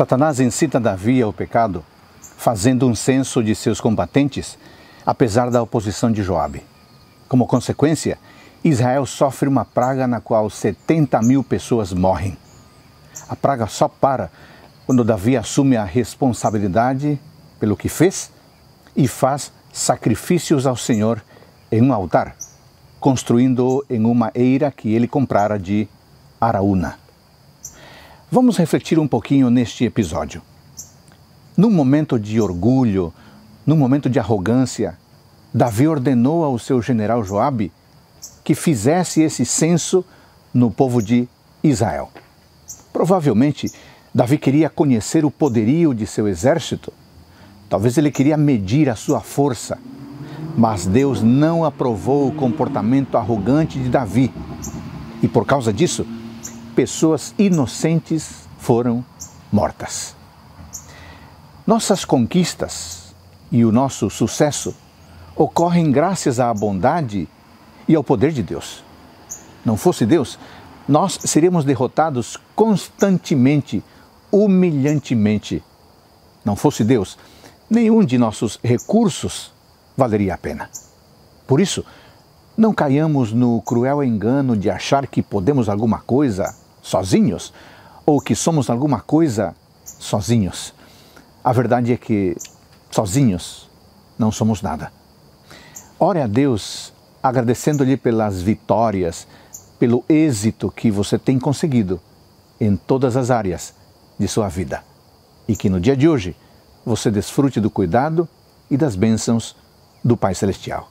Satanás incita Davi ao pecado, fazendo um censo de seus combatentes, apesar da oposição de Joabe. Como consequência, Israel sofre uma praga na qual 70 mil pessoas morrem. A praga só para quando Davi assume a responsabilidade pelo que fez e faz sacrifícios ao Senhor em um altar, construindo-o em uma eira que ele comprara de Araúna. Vamos refletir um pouquinho neste episódio. Num momento de orgulho, num momento de arrogância, Davi ordenou ao seu general Joabe que fizesse esse censo no povo de Israel. Provavelmente, Davi queria conhecer o poderio de seu exército. Talvez ele queria medir a sua força. Mas Deus não aprovou o comportamento arrogante de Davi. E por causa disso, pessoas inocentes foram mortas. Nossas conquistas e o nosso sucesso ocorrem graças à bondade e ao poder de Deus. Não fosse Deus, nós seríamos derrotados constantemente, humilhantemente. Não fosse Deus, nenhum de nossos recursos valeria a pena. Por isso, não caiamos no cruel engano de achar que podemos alguma coisa sozinhos ou que somos alguma coisa sozinhos. A verdade é que sozinhos não somos nada. Ore a Deus agradecendo-lhe pelas vitórias, pelo êxito que você tem conseguido em todas as áreas de sua vida e que no dia de hoje você desfrute do cuidado e das bênçãos do Pai Celestial.